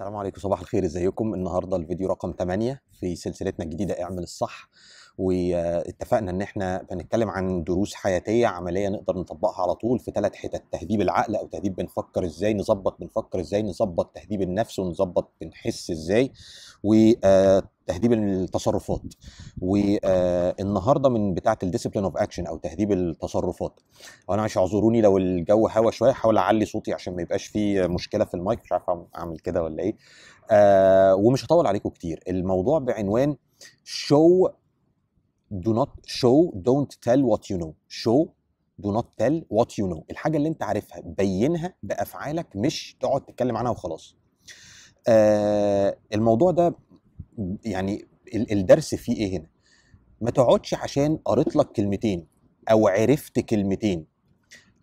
السلام عليكم صباح الخير ازيكم النهارده الفيديو رقم 8 في سلسلتنا الجديده اعمل الصح واتفقنا ان احنا بنتكلم عن دروس حياتيه عمليه نقدر نطبقها على طول في ثلاث حتت تهذيب العقل او تهذيب بنفكر ازاي نظبط بنفكر ازاي نظبط تهذيب النفس ونظبط بنحس ازاي و آه، تهذيب التصرفات والنهارده آه، من بتاعه الديسيبلين اوف اكشن او تهذيب التصرفات وانا معلش اعذروني لو الجو هوا شويه حاول اعلي صوتي عشان ما يبقاش في مشكله في المايك مش عارف اعمل كده ولا ايه آه ومش هطول عليكم كتير الموضوع بعنوان show do not show don't tell what you know show do not tell what you know الحاجة اللي انت عارفها بينها بأفعالك مش تقعد تتكلم عنها وخلاص آه الموضوع ده يعني الدرس فيه ايه هنا ما تقعدش عشان قريت لك كلمتين او عرفت كلمتين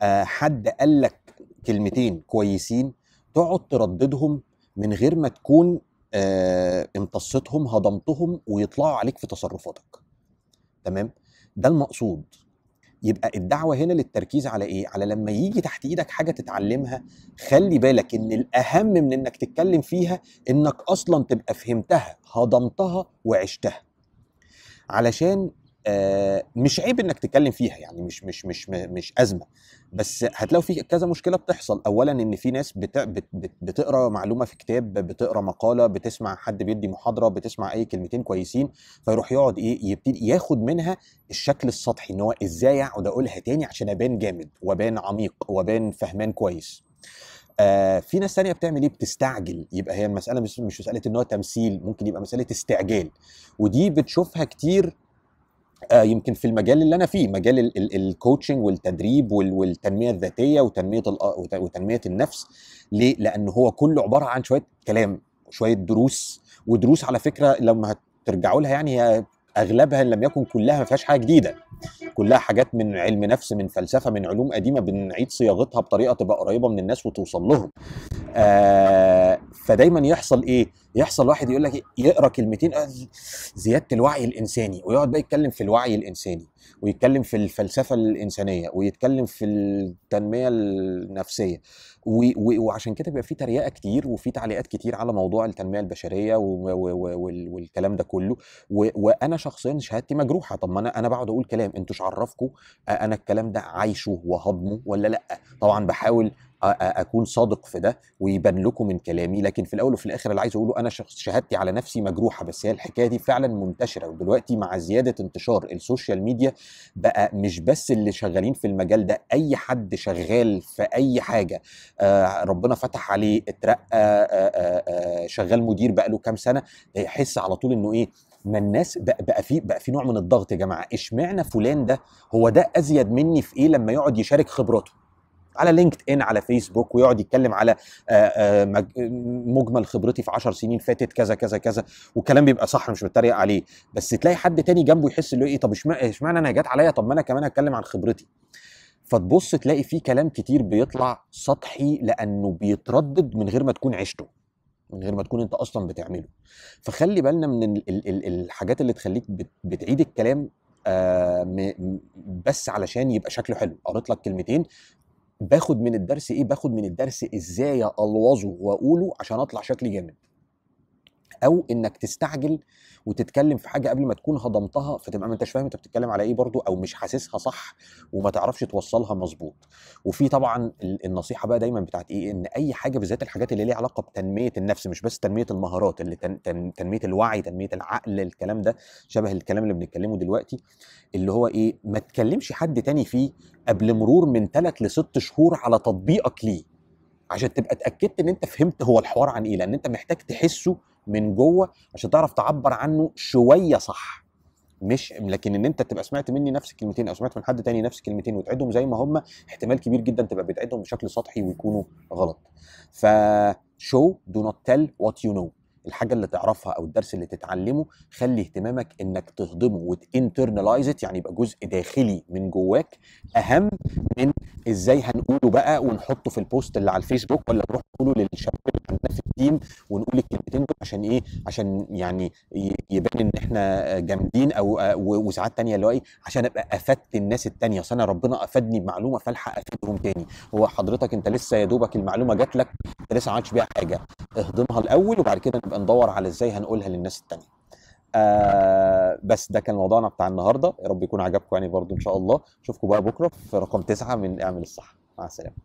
آه حد قال لك كلمتين كويسين تقعد ترددهم من غير ما تكون آه، امتصتهم هضمتهم ويطلعوا عليك في تصرفاتك تمام ده المقصود يبقى الدعوه هنا للتركيز على ايه على لما يجي تحت ايدك حاجه تتعلمها خلي بالك ان الاهم من انك تتكلم فيها انك اصلا تبقى فهمتها هضمتها وعشتها علشان آه، مش عيب انك تتكلم فيها يعني مش مش مش مش ازمه بس هتلاقوا في كذا مشكله بتحصل اولا ان في ناس بت بت بت بتقرا معلومه في كتاب بتقرا مقاله بتسمع حد بيدي محاضره بتسمع اي كلمتين كويسين فيروح يقعد ايه يبتدي ياخد منها الشكل السطحي ان هو ازاي اقعد اقولها تاني عشان ابان جامد وابان عميق وابان فهمان كويس آه في ناس تانية بتعمل ايه بتستعجل يبقى هي المساله مش مساله ان هو تمثيل ممكن يبقى مساله استعجال ودي بتشوفها كتير آه، يمكن في المجال اللي انا فيه مجال الكوتشنج والتدريب والتنميه الذاتيه وتنميه آه، وتنميه النفس ليه لان هو كله عباره عن شويه كلام وشويه دروس ودروس على فكره لما هترجعوا لها يعني هي اغلبها ان لم يكن كلها ما فيهاش حاجه جديده كلها حاجات من علم نفس من فلسفه من علوم قديمه بنعيد صياغتها بطريقه تبقى قريبه من الناس وتوصل لهم آه، فدايما يحصل ايه؟ يحصل واحد يقول لك يقرا كلمتين آه، زياده الوعي الانساني ويقعد بقى يتكلم في الوعي الانساني ويتكلم في الفلسفه الانسانيه ويتكلم في التنميه النفسيه وعشان كده بيبقى في تريقه كتير وفي تعليقات كتير على موضوع التنميه البشريه والكلام ده كله وانا شخصيا شهادتي مجروحه طب ما انا انا بقعد اقول كلام انتوا عرفكم انا الكلام ده عايشه وهضمه ولا لا؟ طبعا بحاول اكون صادق في ده ويبان لكم من كلامي لكن في الاول وفي الاخر اللي عايز اقوله انا شهادتي على نفسي مجروحه بس هي الحكايه دي فعلا منتشره ودلوقتي مع زياده انتشار السوشيال ميديا بقى مش بس اللي شغالين في المجال ده اي حد شغال في اي حاجه آه ربنا فتح عليه اترقى آه آه, آه،, آه، شغال مدير بقى له كام سنه يحس على طول انه ايه ما الناس بقى, بقى في بقى في نوع من الضغط يا جماعه اشمعنى فلان ده هو ده ازيد مني في ايه لما يقعد يشارك خبراته على لينكد ان على فيسبوك ويقعد يتكلم على آه، آه، مجمل خبرتي في 10 سنين فاتت كذا كذا كذا والكلام بيبقى صح مش متريق عليه بس تلاقي حد تاني جنبه يحس اللي ايه طب اشمعنى انا جت عليا طب ما انا كمان هتكلم عن خبرتي فتبص تلاقي فيه كلام كتير بيطلع سطحي لانه بيتردد من غير ما تكون عشته من غير ما تكون انت اصلا بتعمله فخلي بالنا من الـ الـ الـ الحاجات اللي تخليك بتعيد الكلام آه بس علشان يبقى شكله حلو قريت لك كلمتين باخد من الدرس ايه باخد من الدرس ازاي الوظه واقوله عشان اطلع شكلي جامد او انك تستعجل وتتكلم في حاجه قبل ما تكون هضمتها فتبقى ما انتش فاهم انت بتتكلم على ايه برضو او مش حاسسها صح وما تعرفش توصلها مظبوط وفي طبعا النصيحه بقى دايما بتاعت ايه ان اي حاجه بالذات الحاجات اللي ليها علاقه بتنميه النفس مش بس تنميه المهارات اللي تن تن تنميه الوعي تنميه العقل الكلام ده شبه الكلام اللي بنتكلمه دلوقتي اللي هو ايه ما تكلمش حد تاني فيه قبل مرور من ثلاث لست شهور على تطبيقك ليه عشان تبقى اتاكدت ان انت فهمت هو الحوار عن ايه لان انت محتاج تحسه من جوه عشان تعرف تعبر عنه شويه صح مش لكن ان انت تبقى سمعت مني نفس الكلمتين او سمعت من حد تاني نفس الكلمتين وتعدهم زي ما هم احتمال كبير جدا تبقى بتعدهم بشكل سطحي ويكونوا غلط. ف show do not tell what you know الحاجه اللي تعرفها او الدرس اللي تتعلمه خلي اهتمامك انك تهضمه وتinternalize يعني يبقى جزء داخلي من جواك اهم من ازاي هنقوله بقى ونحطه في البوست اللي على الفيسبوك ولا نروح نقوله للشباب اللي عندنا في التيم ونقول الكلمتين دول عشان ايه عشان يعني يبان ان احنا جامدين او وساعات تانية اللي هو ايه عشان ابقى افدت الناس التانية اصل انا ربنا افادني بمعلومه فالحق افيدهم تاني هو حضرتك انت لسه يا دوبك المعلومه جات لك انت لسه ما عملتش بيها حاجه اهضمها الاول وبعد كده نبقى نبقى ندور على ازاي هنقولها للناس التانيه آه بس ده كان موضوعنا بتاع النهارده يا رب يكون عجبكم يعني برضو ان شاء الله اشوفكم بقى بكره في رقم تسعة من اعمل الصح مع السلامه